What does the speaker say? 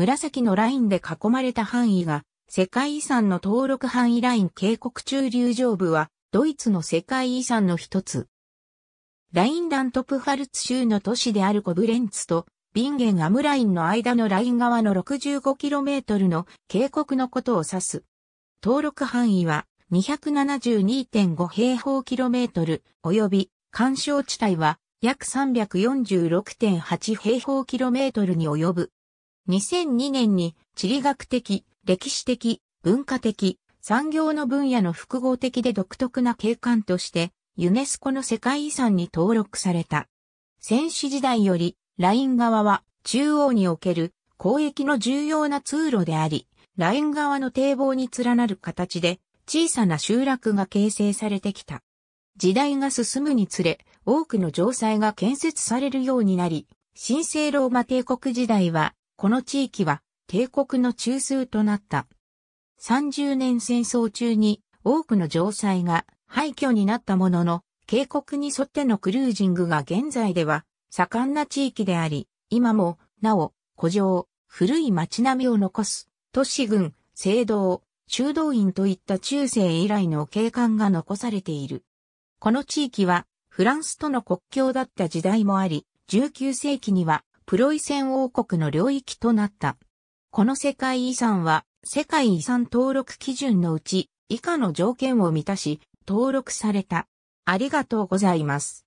紫のラインで囲まれた範囲が、世界遺産の登録範囲ライン警告中流上部は、ドイツの世界遺産の一つ。ラインダントプファルツ州の都市であるコブレンツと、ビンゲンアムラインの間のライン側の 65km の警告のことを指す。登録範囲は272.5平方キロメートル及び干渉地帯は約346.8平方キロメートルに及ぶ。2002年に地理学的、歴史的、文化的、産業の分野の複合的で独特な景観としてユネスコの世界遺産に登録された。戦死時代よりライン側は中央における交易の重要な通路であり、ライン側の堤防に連なる形で小さな集落が形成されてきた。時代が進むにつれ、多くの城塞が建設されるようになり、神聖ローマ帝国時代はこの地域は帝国の中枢となった。30年戦争中に多くの城塞が廃墟になったものの、渓谷に沿ってのクルージングが現在では盛んな地域であり、今もなお古城、古い町並みを残す都市群、聖堂、修道院といった中世以来の景観が残されている。この地域はフランスとの国境だった時代もあり、19世紀にはプロイセン王国の領域となった。この世界遺産は、世界遺産登録基準のうち、以下の条件を満たし、登録された。ありがとうございます。